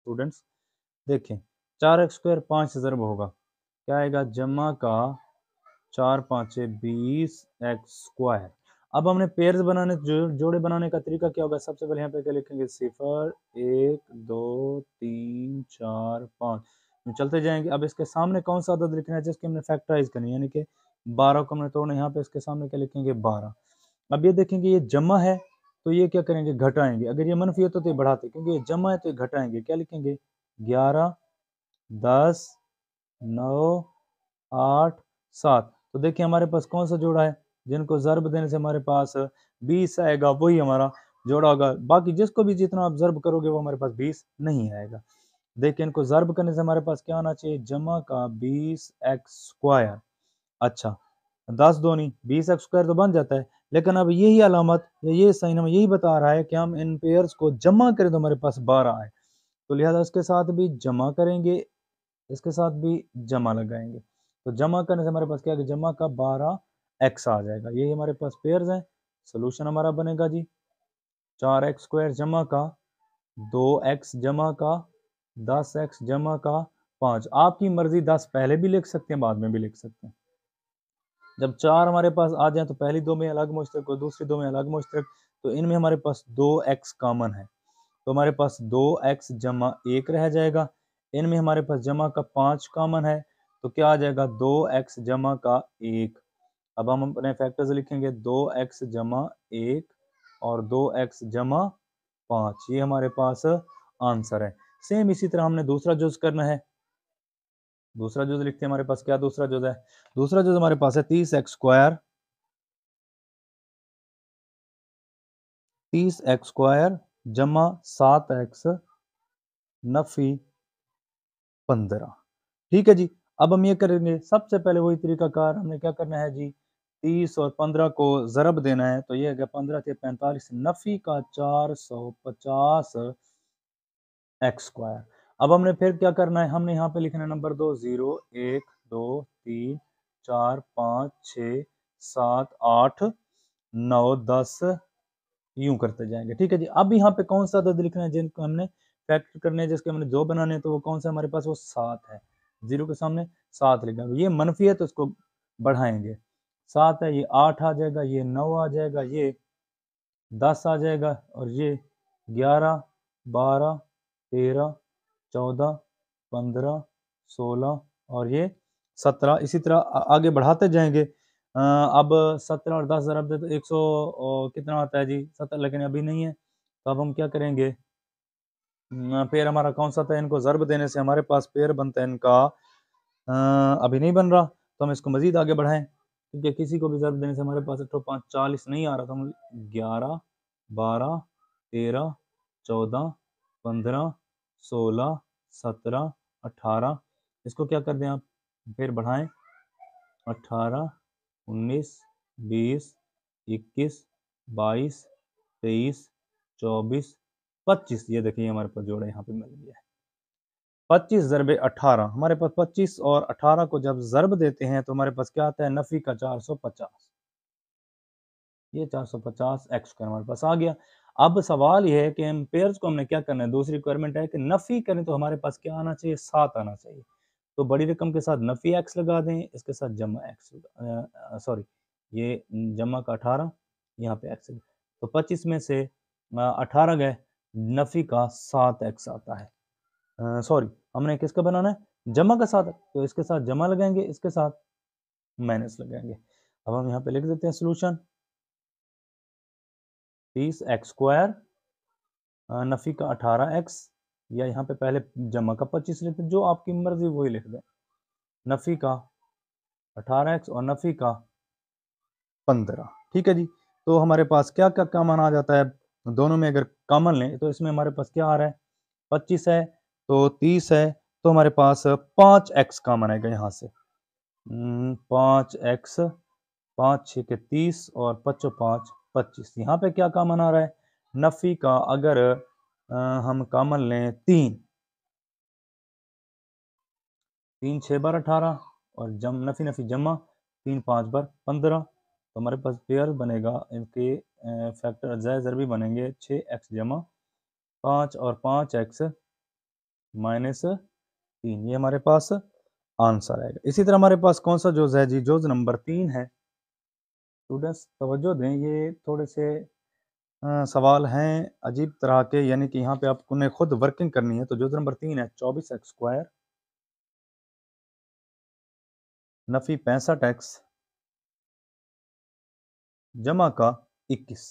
students देखें चार x square पाँच हजार होगा क्या आएगा जमा का चार पाँच बीस एक्स स्क्वायर अब हमने पेयर्स बनाने जो, जोड़े बनाने का तरीका क्या होगा सबसे पहले यहाँ पे क्या लिखेंगे सिफर एक दो तीन चार पाँच चलते जाएंगे अब इसके सामने कौन सा अदद लिखना है जिसके हमने फैक्टराइज करनी यानी कि बारह को हमने तोड़ना यहाँ पे इसके सामने क्या लिखेंगे बारह अब ये देखेंगे ये जमा है तो ये क्या करेंगे घटाएंगे अगर ये मनफी होता तो, तो ये बढ़ाते क्योंकि ये जमा है तो ये घटाएंगे क्या लिखेंगे ग्यारह दस नौ आठ सात तो देखिए हमारे पास कौन सा जोड़ा है जिनको ज़रब देने से हमारे पास बीस आएगा वही हमारा जोड़ा होगा बाकी जिसको भी जितना आप ज़रब करोगे वो हमारे पास बीस नहीं आएगा देखिए इनको ज़रब करने से हमारे पास क्या आना चाहिए जमा का बीस एक्स स्क्वायर अच्छा दस दो नहीं बीस एक्स स्क्वायर तो बन जाता है लेकिन अब यही अलामत या ये साइन हमें यही बता रहा है कि हम इन पेयर्स को जमा करें तो हमारे पास बारह आए तो लिहाजा इसके साथ भी जमा करेंगे इसके साथ भी जमा लगाएंगे तो जमा करने से हमारे पास क्या है जमा का बारह एक्स आ जाएगा यही हमारे पास पेयर्स हैं सोल्यूशन हमारा बनेगा जी चार एक्स स्क्वायर जमा का दो एक्स जमा का दस एक्स जमा का पाँच आपकी मर्ज़ी दस पहले भी लिख सकते हैं बाद में भी लिख सकते हैं जब चार हमारे पास आ जाए तो पहली दो में अलग मुश्तक और दूसरी दो में अलग मुश्तक तो इनमें हमारे पास दो एक्स कॉमन है तो हमारे पास दो एक्स जमा एक रह जाएगा इनमें हमारे पास जमा का पाँच कॉमन है तो क्या आ जाएगा दो एक्स जमा का एक अब हम अपने फैक्टर्स लिखेंगे दो एक्स जमा एक और दो एक्स जमा पाँच ये हमारे पास आंसर है सेम इसी तरह हमने दूसरा जूस करना है दूसरा जुज लिखते हैं हमारे पास क्या दूसरा जुज है दूसरा जुज हमारे पास है तीस एक्स स्क्वायर तीस एक्स स्क्वायर जमा सात एक्स नफी पंद्रह ठीक है जी अब हम ये करेंगे सबसे पहले वही तरीका कार हमने क्या करना है जी तीस और पंद्रह को ज़रब देना है तो ये है पंद्रह के पैंतालीस नफी का चार सौ पचास एक्स स्क्वायर अब हमने फिर क्या करना है हमने यहाँ पे लिखना है नंबर दो जीरो एक दो तीन चार पाँच छ सात आठ नौ दस यूं करते जाएंगे ठीक है जी अब यहाँ पे कौन सा दर्द लिखना है जिनको हमने फैक्टर करने है जिसके हमने जो बनाने हैं तो वो कौन सा हमारे पास वो सात है जीरो के सामने सात लिखा ये मनफी है तो उसको बढ़ाएंगे सात है ये आठ आ जाएगा ये नौ आ जाएगा ये दस आ जाएगा और ये ग्यारह बारह तेरह चौदह पंद्रह सोलह और ये सत्रह इसी तरह आगे बढ़ाते जाएंगे अब सत्रह और दस ज़रब तो एक सौ कितना आता है जी सत्रह लेकिन अभी नहीं है तो अब हम क्या करेंगे पेड़ हमारा कौन सा था इनको ज़रब देने से हमारे पास पेड़ बनता है इनका अभी नहीं बन रहा तो हम इसको मज़ीद आगे बढ़ाएं क्योंकि किसी को भी ज़रब देने से हमारे पास अठो पाँच चालीस नहीं आ रहा तो हम ग्यारह बारह तेरह चौदह पंद्रह सोलह सत्रह अठारह इसको क्या कर दें आप फिर बढ़ाएं अठारह उन्नीस बीस इक्कीस बाईस तेईस चौबीस पच्चीस ये देखिए हमारे पास जोड़े यहाँ पे मिल गया है पच्चीस ज़रब अठारह हमारे पास पच्चीस और अठारह को जब ज़रब देते हैं तो हमारे पास क्या आता है नफ़ी का चार सौ पचास ये चार सौ पचास एक्स का हमारे पास आ गया अब सवाल यह है कि एम्पेयर को हमने क्या करना है दूसरी रिक्वायरमेंट है कि नफ़ी करें तो हमारे पास क्या आना चाहिए सात आना चाहिए तो बड़ी रकम के साथ नफ़ी एक्स लगा दें इसके साथ जमा एक्स सॉरी ये जमा का अठारह यहाँ पे एक्स तो पच्चीस में से अठारह गए नफ़ी का सात एक्स आता है सॉरी हमने किसका बनाना है जमा का साथ तो इसके साथ जमा लगाएंगे इसके साथ माइनस लगाएंगे अब हम यहाँ पे लिख देते हैं सोल्यूशन तीस एक्स स्क्वायर नफ़ी का अठारह एक्स या यहाँ पे पहले जमा का पच्चीस लिख दें जो आपकी मर्ज़ी वही लिख दें नफ़ी का अठारह एक्स और नफ़ी का पंद्रह ठीक है जी तो हमारे पास क्या क्या कामन आ जाता है दोनों में अगर कामन लें तो इसमें हमारे पास क्या आ रहा है पच्चीस है तो तीस है तो हमारे पास पाँच एक्स कामन आएगा यहाँ से हम्म, पाँच एक्स पाँच छः के तीस और पचो पाँच पच्चीस यहाँ पे क्या कामन आ रहा है नफ़ी का अगर आ, हम कामन लें तीन तीन छः बार अठारह और जम नफ़ी नफ़ी जमा तीन पाँच बार पंद्रह तो हमारे पास पेयर बनेगा इनके फैक्टर जर भी बनेंगे छः एक्स जमा पाँच और पाँच एक्स माइनस तीन ये हमारे पास आंसर आएगा इसी तरह हमारे पास कौन सा जोज है जी जोज नंबर तीन है स्टूडेंट्स तवज्जो दें ये थोड़े से आ, सवाल हैं अजीब तरह के यानी कि यहाँ पे आपने खुद वर्किंग करनी है तो जो नंबर तीन है चौबीस एक्स स्क्वायर नफ़ी पैंसठ एक्स जमा का इक्कीस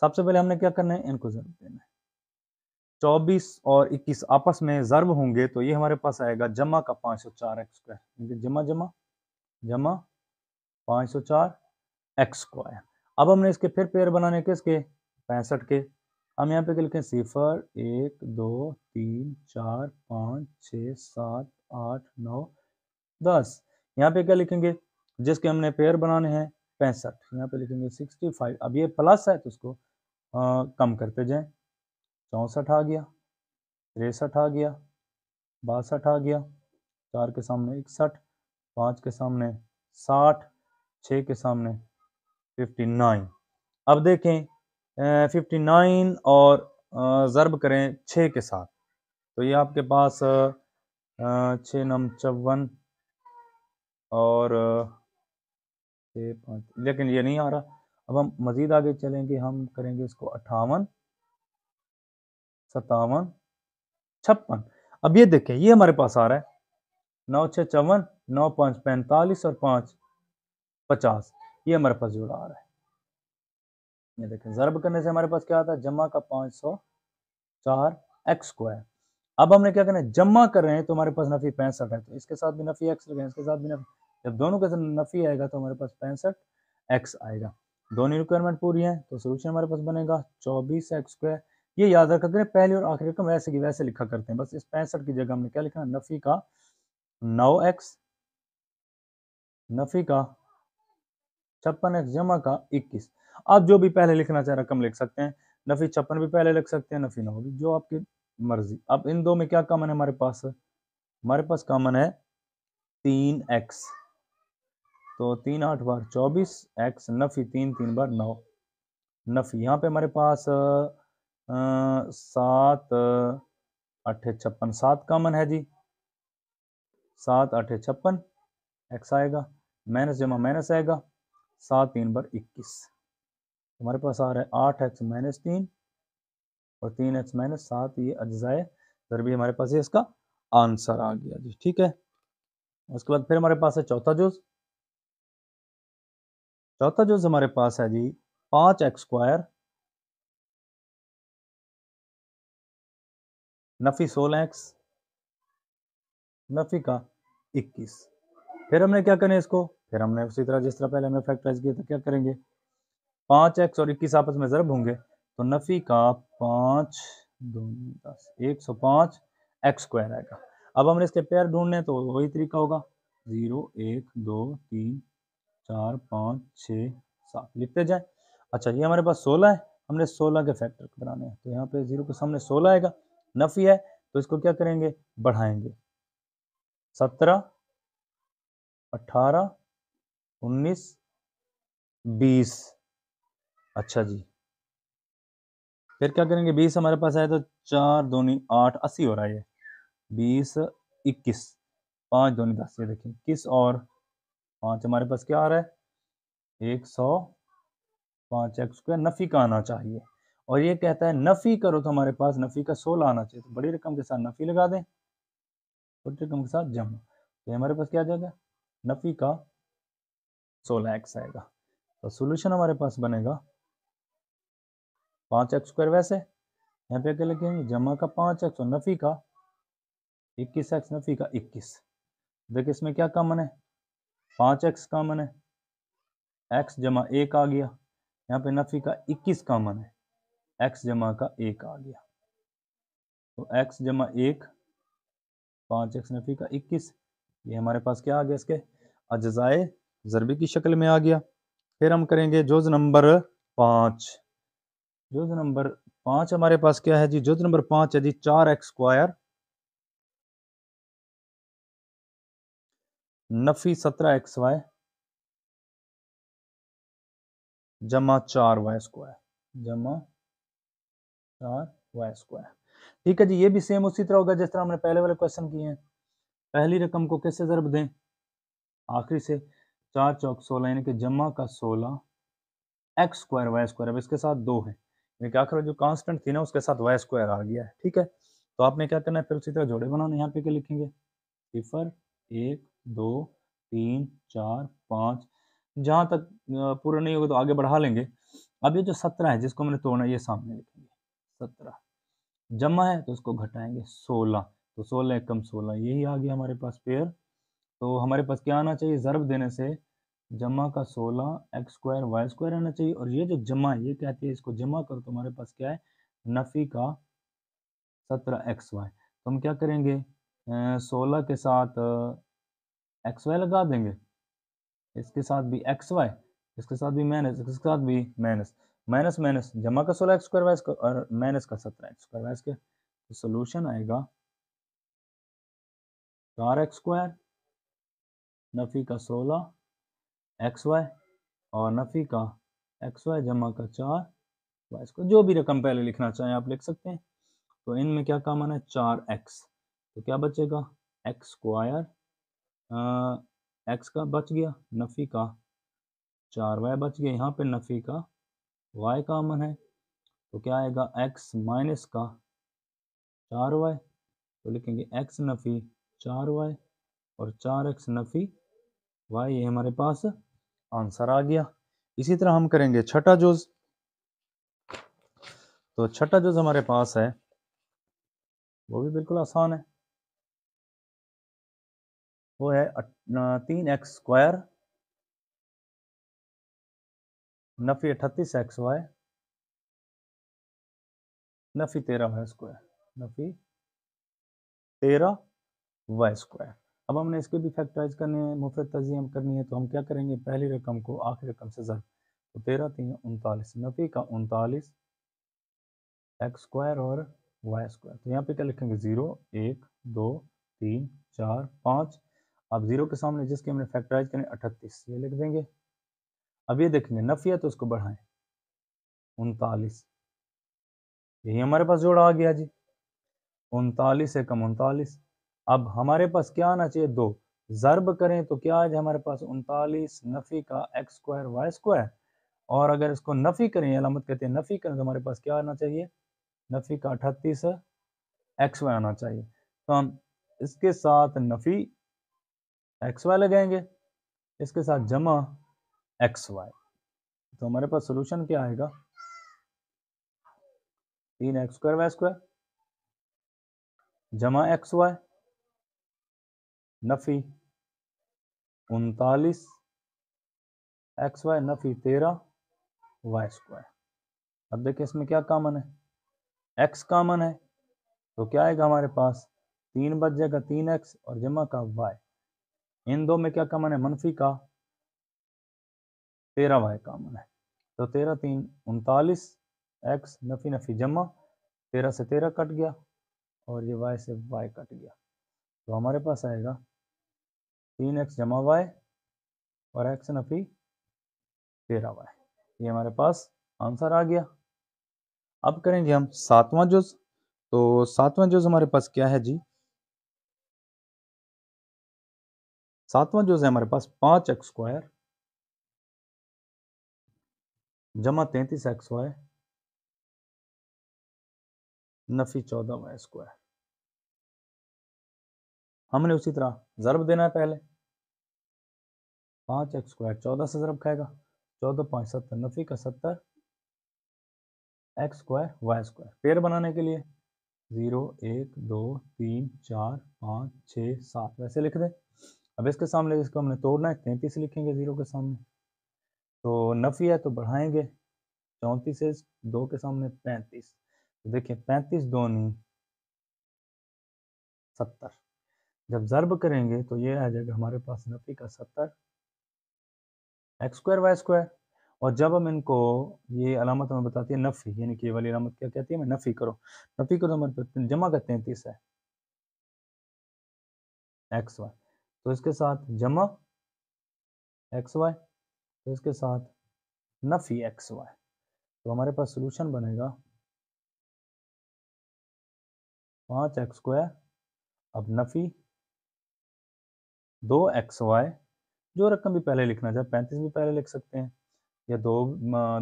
सबसे पहले हमने क्या करना है इनको ज़रूर देना है चौबीस और इक्कीस आपस में जर्ब होंगे तो ये हमारे पास आएगा जमा का पाँच सौ चार एक्स स्क्वायर जमा जमा जमा पाँच सौ चार एक्स स्क्वायर अब हमने इसके फिर पेयर बनाने किसके पैंसठ के हम यहाँ पे लिखें सिफर एक दो तीन चार पाँच छ सात आठ नौ दस यहाँ पे क्या लिखेंगे जिसके हमने पेयर बनाने हैं पैंसठ यहाँ पे लिखेंगे सिक्सटी फाइव अब ये प्लस है तो उसको आ, कम करते जाएं चौंसठ आ गया तिरसठ आ गया बासठ आ गया चार के सामने इकसठ पाँच के सामने साठ छः के सामने 59 अब देखें फिफ्टी नाइन और ज़रब करें 6 के साथ तो ये आपके पास छः नम चौवन और छः पाँच लेकिन ये नहीं आ रहा अब हम मज़ीद आगे चलेंगे हम करेंगे इसको अट्ठावन सतावन छप्पन अब ये देखें ये हमारे पास आ रहा है नौ छः चौवन नौ पाँच पैंतालीस और पाँच पचास ये हमारे पास जुड़ा आ रहा है ये देखें ज़रब करने से हमारे पास क्या आता है जमा का पांच सौ चार एक्स स्क्वायर अब हमने क्या करना है जमा कर रहे हैं तो हमारे पास नफ़ी पैंसठ है तो इसके साथ भी नफ़ी एक्स लगे इसके साथ भी नफी जब दोनों के साथ नफ़ी आएगा तो हमारे पास पैंसठ एक्स आएगा दोनों रिक्वायरमेंट पूरी है तो सोल्यूशन हमारे पास बनेगा चौबीस एक्स स्क्वायर ये याद रखा करें पहली और आखिरी रकम वैसे की वैसे लिखा करते हैं बस इस पैंसठ की जगह हमने क्या लिखा नफ़ी का नौ एक्स नफ़ी का छप्पन एक्स जमा का इक्कीस आप जो भी पहले लिखना चाहे रकम लिख सकते हैं नफ़ी छप्पन भी पहले लिख सकते हैं नफ़ी नौ भी जो आपकी मर्जी अब इन दो में क्या कॉमन है हमारे पास हमारे पास कॉमन है तीन एक्स तो तीन आठ बार चौबीस एक्स नफ़ी तीन तीन बार नौ नफ़ी यहाँ पे हमारे पास आ, सात अठे छप्पन सात कॉमन है जी सात अठे छप्पन एक्स आएगा माइनस जमा माइनस आएगा सात तीन बार इक्कीस हमारे पास आ रहा है आठ एक्स माइनस तीन और तीन एक्स माइनस सात ये अज्जाए भी हमारे पास ये इसका आंसर आ गया जी ठीक है उसके बाद फिर हमारे पास है चौथा जूस चौथा जूस हमारे पास है जी पांच एक्स स्क्वायर नफ़ी सोलह एक्स नफ़ी का इक्कीस फिर हमने क्या करना है इसको फिर हमने उसी तरह जिस तरह पहले हमने फैक्टराइज किया था क्या करेंगे पांच एक्स और इक्कीस आपस में ज़रब होंगे तो नफ़ी का पांच दो दस एक सौ पांच एक्स स्क्वायर आएगा अब हमने इसके पैर ढूंढने तो वही तरीका होगा ज़ीरो एक दो तीन चार पाँच छ सात लिखते जाए अच्छा ये हमारे पास सोलह है हमने सोलह के फैक्टर बनाने हैं तो यहाँ पे जीरो के सामने सोलह आएगा नफ़ी है तो इसको क्या करेंगे बढ़ाएंगे सत्रह अठारह उन्नीस बीस अच्छा जी फिर क्या करेंगे बीस हमारे पास आए तो चार दोनी आठ अस्सी हो रहा है ये बीस इक्कीस पाँच दोनी दस ये देखिए इक्कीस और पाँच हमारे पास क्या आ रहा है एक सौ पाँच एक्स का नफ़ी का आना चाहिए और ये कहता है नफ़ी करो तो हमारे पास नफ़ी का सोलह आना चाहिए तो बड़ी रकम के साथ नफ़ी लगा दें छोटी रकम के साथ जमा तो हमारे पास क्या आ जाएगा नफ़ी का सोलह एक्स आएगा तो सोल्यूशन हमारे पास बनेगा पाँच एक्स स्क्वायर वैसे यहाँ पे क्या लगेंगे जमा का पाँच एक्स और नफ़ी का इक्कीस एक्स नफ़ी का इक्कीस देखिए इसमें क्या कॉमन है पाँच एक्स कामन है एक्स जमा एक आ गया यहाँ पे नफ़ी का इक्कीस कामन है एक्स जमा का एक आ गया तो एक्स जमा एक पाँच एक्स नफ़ी का इक्कीस ये हमारे पास क्या आ गया इसके अजाए ज़रबी की शक्ल में आ गया फिर हम करेंगे जुज नंबर पाँच जुज नंबर पाँच हमारे पास क्या है जी जुज नंबर पाँच है जी चार एक्स स्क्वायर नफ़ी सत्रह एक्स वाई जमा चार वाई स्क्वायर जमा चार वाई स्क्वायर ठीक है जी ये भी सेम उसी तरह होगा जिस तरह हमने पहले वाले क्वेश्चन किए हैं पहली रकम को कैसे ज़रब दें आखिरी से चार चौक सोलह यानी कि जमा का सोलह एक्स स्क्वायर वाई स्क्वायर अब इसके साथ दो है यानी कि आखिर जो कांस्टेंट थी ना उसके साथ वाई स्क्वायर आ गया है ठीक है तो आपने क्या करना है फिर उसी तरह जोड़े बनाने यहाँ पे क्या लिखेंगे सिफर एक दो तीन चार पाँच जहाँ तक पूरा नहीं होगा तो आगे बढ़ा लेंगे अब ये जो सत्रह है जिसको मैंने तोड़ना ये सामने लिखेंगे सत्रह जमा है तो उसको घटाएंगे सोलह तो सोलह एक कम सोलह यही आ गया हमारे पास पेयर तो हमारे पास क्या आना चाहिए ज़रब देने से जमा का सोलह एक्स स्क्वायर वाई स्क्वायर आना चाहिए और ये जो जमा ये कहती है इसको जमा करो तो हमारे पास क्या है नफ़ी का सत्रह एक्स वाई तो हम क्या करेंगे सोलह के साथ एक्स वाई लगा देंगे इसके साथ भी एक्स वाई इसके साथ भी माइनस इसके साथ भी माइनस माइनस माइनस जमा का सोलह एक्स स्क्वायर वाई स्क्वायर और माइनस का सत्रह एक्स स्क्वायर वाई स्क्वायर तो सोल्यूशन आएगा चार एक्स स्क्वायर नफ़ी का सोलह एक्स वाई और नफ़ी का एक्स वाई जमा का चार वाई इसको जो भी रकम पहले लिखना चाहें आप लिख सकते हैं तो इनमें क्या कॉमन है चार एक्स तो क्या बचेगा एक्स स्क्वायर एक्स का बच गया नफ़ी का चार वाई बच गया यहाँ पे नफ़ी का वाई कॉमन है तो क्या आएगा एक्स माइनस का चार वाई तो लिखेंगे एक्स नफ़ी चार वाई और चार एक्स नफ़ी वाई ये हमारे पास आंसर आ गया इसी तरह हम करेंगे छठा जोज तो छठा जोज हमारे पास है वो भी बिल्कुल आसान है वो है तीन एक्स स्क्वायर नफ़ी अठतीस एक्स वाई नफ़ी तेरह वाई स्क्वायर नफ़ी तेरह वाई स्क्वायर अब हमने इसको भी फैक्टराइज करने हैं मुफरत तजियम करनी है तो हम क्या करेंगे पहली रकम को आखिरी रकम से ज़र तो तेरह तीन उनतालीस नफ़ी का उनतालीस एक्स स्क्वायर और वाई स्क्वायर तो यहाँ पे क्या लिखेंगे ज़ीरो एक दो तीन चार पाँच अब ज़ीरो के सामने जिसके हमने फैक्टराइज करें अठतीस ये लिख देंगे अब ये देखेंगे नफिया तो उसको बढ़ाएं उनतालीस यही हमारे पास जोड़ा आ गया जी उनतालीस एकम उनतालीस अब हमारे पास क्या आना चाहिए दो ज़रब करें तो क्या आज हमारे पास उनतालीस नफ़ी का एक्स स्क्वायर वाई स्क्वायर और अगर इसको नफ़ी करें अलामत कहते हैं नफ़ी करें तो हमारे पास क्या आना चाहिए नफ़ी का अठतीस एक्स वाई आना चाहिए तो हम इसके साथ नफ़ी एक्स वाई लगाएंगे इसके साथ जमा एक्स वाई तो हमारे पास सोल्यूशन क्या आएगा तीन एक्स स्क्वायर वाई स्क्वायर जमा एक्स वाई नफ़ी उनतालीस एक्स वाई नफ़ी तेरह वाई स्क्वायर अब देखिए इसमें क्या कामन है एक्स कामन है तो क्या आएगा हमारे पास तीन बच जाएगा तीन एक्स और जमा का वाई इन दो में क्या कामन है मनफी का तेरह वाई कामन है तो तेरह तीन उनतालीस एक्स नफ़ी नफ़ी जमा तेरह से तेरह कट गया और ये वाई से वाई कट गया तो हमारे पास आएगा तीन एक्स जमा वाई और एक्स नफ़ी तेरह वाई ये हमारे पास आंसर आ गया अब करें जी हम सातवां जुज तो सातवां जुज हमारे पास क्या है जी सातवां जुज है हमारे पास पांच एक्स स्क्वायर जमा तैतीस एक्स वाई नफ़ी चौदह वाई स्क्वायर हमने उसी तरह ज़रब देना है पहले पांच एक्स स्क्वायर चौदह से ज़रब खाएगा चौदह पांच सत्तर नफी का सत्तर एक्स स्क्वायर वाई स्क्वायर पेड़ बनाने के लिए ज़ीरो एक दो तीन चार पाँच छ सात वैसे लिख दें अब इसके सामने इसको हमने तोड़ना है तैंतीस लिखेंगे ज़ीरो के सामने तो नफ़ी है तो बढ़ाएंगे चौंतीस है दो के सामने पैंतीस तो देखिए पैंतीस दो नहीं सत्तर जब जर्ब करेंगे तो ये आ जाएगा हमारे पास नफ़ी का सत्तर एक्स स्क्वायर वाई स्क्वायर और जब हम इनको ये अलामत हमें बताती है नफ़ी यानी कि ये वाली अलामत क्या कहती है मैं नफ़ी करो नफ़ी करो तो हमारे जमा का तैंतीस है एक्स वाई तो इसके साथ जमा एक्स वाई तो इसके साथ नफ़ी एक्स वाई तो हमारे पास सोल्यूशन बनेगा पाँच एक्स स्क्वायर अब नफ़ी दो एक्स वाई जो रकम भी पहले लिखना चाहे पैंतीस भी पहले लिख सकते हैं या दो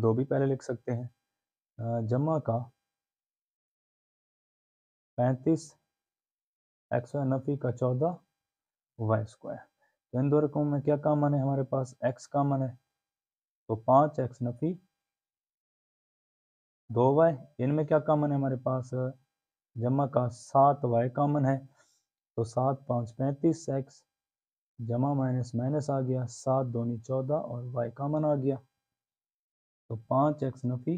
दो भी पहले लिख सकते हैं जमा का पैंतीस एक्स वाई नफी का चौदह वाई स्क्वायर तो इन दो रकमों में क्या कामन है हमारे पास एक्स कामन है तो पाँच एक्स नफी दो वाई इनमें क्या कामन है हमारे पास जमा का सात वाई कामन है तो सात पाँच पैंतीस एक्स जमा माइनस माइनस आ गया सात दोनी चौदह और वाई कामन आ गया तो पाँच एक्स नफ़ी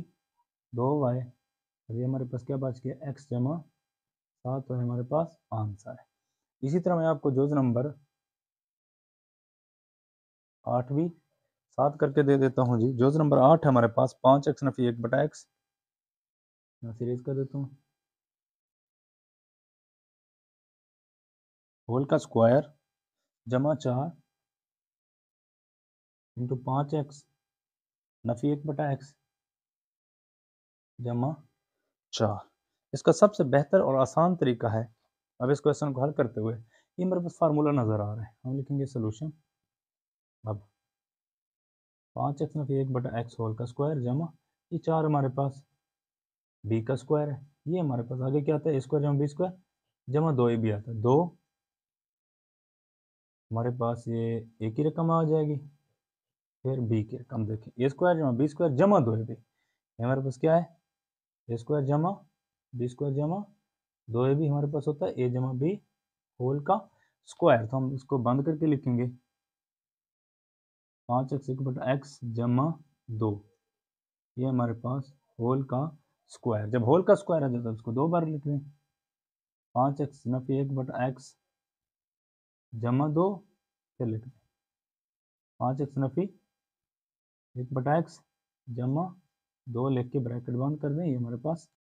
दो वाई और ये हमारे पास क्या बच गया एक्स जमा सात और हमारे पास आंसर है इसी तरह मैं आपको जोज नंबर आठ भी सात करके दे देता हूँ जी जोज नंबर आठ हमारे पास पाँच एक्स नफ़ी एक बटा एक्स मैं सीरीज कर देता हूँ होल का स्क्वायर जमा चार इंटू पाँच एक्स नफ़ी एक बटा एक्स जमा चार इसका सबसे बेहतर और आसान तरीका है अब इस क्वेश्चन को हल करते हुए ये मेरे पास फार्मूला नज़र आ रहा है हम लिखेंगे सोल्यूशन अब पाँच एक्स नफ़ी एक बटा एक्स होल का स्क्वायर जमा ये चार हमारे पास बी का स्क्वायर है ये हमारे पास आगे क्या आता है स्क्वायर जमा बी स्क्वायर जमा दो ए भी आता है दो हमारे पास ये ए की रकम आ जाएगी फिर बी की रकम देखें ए स्क्वायर जमा बी स्क्वायर जमा दो ए बी हमारे पास क्या है ए स्क्वायर जमा बी स्क्वायर जमा दो ए बी हमारे पास होता है ए जमा बी होल का स्क्वायर तो हम इसको बंद करके लिखेंगे पाँच एक्स एक बटा एक्स जमा दो ये हमारे पास होल का स्क्वायर जब होल का स्क्वायर आ जाता है तो उसको दो बार लिख लें पाँच एक्स नफी एक बटा एक्स जमा दो चल लिख दें पाँच एक्स नफ़ी एक बटा एक्स जमा दो लिख के ब्रैकेट बंद कर दें ये हमारे पास